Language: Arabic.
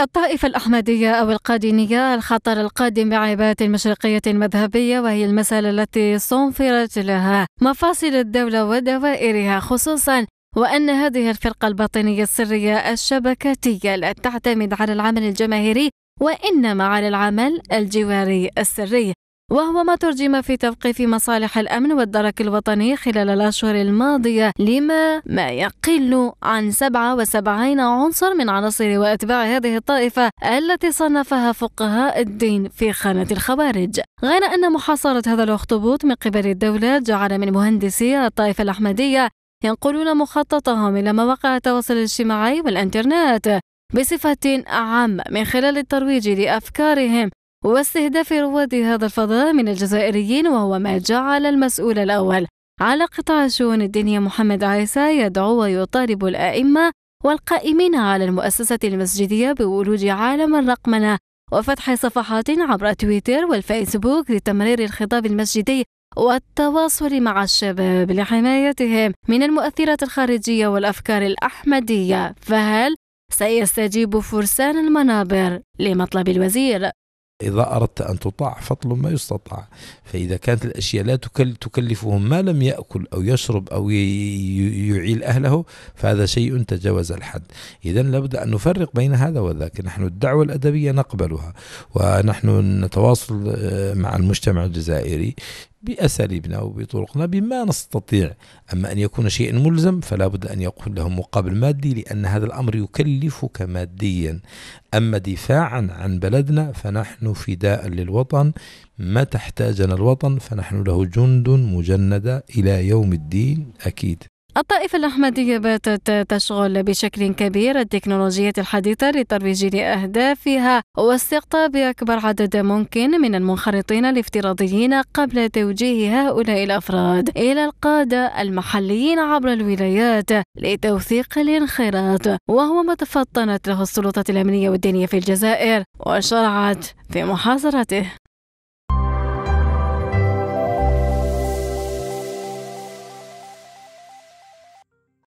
الطائفة الأحمدية أو القادينية الخطر القادم بعبادة المشرقية المذهبية وهي المسألة التي صنفرت لها مفاصل الدولة ودوائرها خصوصا وأن هذه الفرقة الباطنية السرية الشبكاتية لا تعتمد على العمل الجماهيري وإنما على العمل الجواري السري وهو ما ترجم في توقيف مصالح الأمن والدرك الوطني خلال الأشهر الماضية لما ما يقل عن 77 عنصر من عناصر وأتباع هذه الطائفة التي صنفها فقهاء الدين في خانة الخوارج غير أن محاصرة هذا الاخطبوط من قبل الدولة جعل من مهندسي الطائفة الأحمدية ينقلون مخططهم إلى مواقع التواصل الاجتماعي والإنترنت بصفة عامة من خلال الترويج لأفكارهم واستهداف رواد هذا الفضاء من الجزائريين وهو ما جعل المسؤول الأول على قطاع شؤون الدينية محمد عيسى يدعو ويطالب الأئمة والقائمين على المؤسسة المسجدية بولوج عالم الرقمنة وفتح صفحات عبر تويتر والفيسبوك لتمرير الخطاب المسجدي والتواصل مع الشباب لحمايتهم من المؤثرات الخارجية والأفكار الأحمدية فهل سيستجيب فرسان المنابر لمطلب الوزير؟ إذا أردت أن تطاع فاطلب ما يستطاع فإذا كانت الأشياء لا تكلفهم ما لم يأكل أو يشرب أو يعيل أهله فهذا شيء تجاوز الحد إذا لابد أن نفرق بين هذا وذاك نحن الدعوة الأدبية نقبلها ونحن نتواصل آه، مع المجتمع الجزائري بأساليبنا وبطرقنا بما نستطيع أما أن يكون شيئا ملزم فلا بد أن يكون له مقابل مادي لأن هذا الأمر يكلفك ماديا أما دفاعا عن بلدنا فنحن فداء للوطن ما تحتاجنا الوطن فنحن له جند مجندة إلى يوم الدين أكيد الطائفة الأحمدية باتت تشغل بشكل كبير التكنولوجيات الحديثة لترويج لأهدافها واستقطاب أكبر عدد ممكن من المنخرطين الافتراضيين قبل توجيه هؤلاء الأفراد إلى القادة المحليين عبر الولايات لتوثيق الانخراط وهو ما تفطنت له السلطات الأمنية والدينية في الجزائر وشرعت في محاصرته